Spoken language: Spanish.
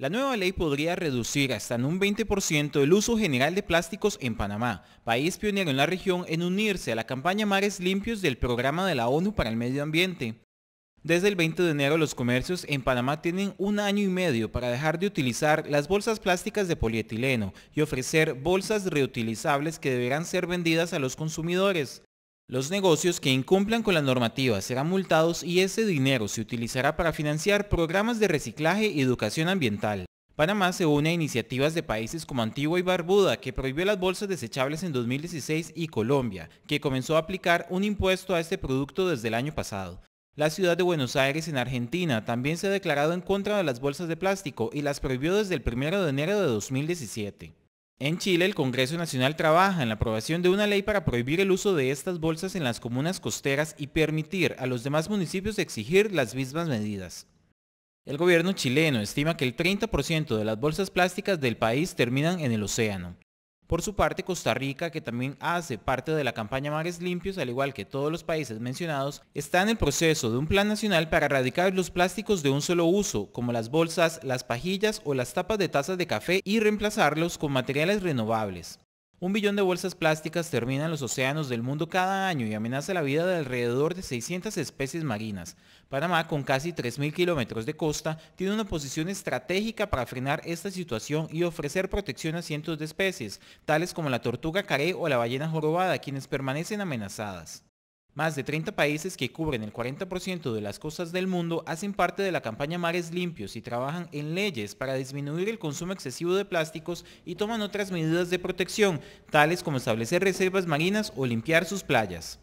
La nueva ley podría reducir hasta en un 20% el uso general de plásticos en Panamá, país pionero en la región en unirse a la campaña Mares Limpios del programa de la ONU para el Medio Ambiente. Desde el 20 de enero los comercios en Panamá tienen un año y medio para dejar de utilizar las bolsas plásticas de polietileno y ofrecer bolsas reutilizables que deberán ser vendidas a los consumidores. Los negocios que incumplan con la normativa serán multados y ese dinero se utilizará para financiar programas de reciclaje y educación ambiental. Panamá se une a iniciativas de países como Antigua y Barbuda, que prohibió las bolsas desechables en 2016, y Colombia, que comenzó a aplicar un impuesto a este producto desde el año pasado. La ciudad de Buenos Aires en Argentina también se ha declarado en contra de las bolsas de plástico y las prohibió desde el 1 de enero de 2017. En Chile, el Congreso Nacional trabaja en la aprobación de una ley para prohibir el uso de estas bolsas en las comunas costeras y permitir a los demás municipios exigir las mismas medidas. El gobierno chileno estima que el 30% de las bolsas plásticas del país terminan en el océano. Por su parte, Costa Rica, que también hace parte de la campaña Mares Limpios, al igual que todos los países mencionados, está en el proceso de un plan nacional para erradicar los plásticos de un solo uso, como las bolsas, las pajillas o las tapas de tazas de café y reemplazarlos con materiales renovables. Un billón de bolsas plásticas terminan en los océanos del mundo cada año y amenaza la vida de alrededor de 600 especies marinas. Panamá, con casi 3.000 kilómetros de costa, tiene una posición estratégica para frenar esta situación y ofrecer protección a cientos de especies, tales como la tortuga caré o la ballena jorobada, quienes permanecen amenazadas. Más de 30 países que cubren el 40% de las costas del mundo hacen parte de la campaña Mares Limpios y trabajan en leyes para disminuir el consumo excesivo de plásticos y toman otras medidas de protección, tales como establecer reservas marinas o limpiar sus playas.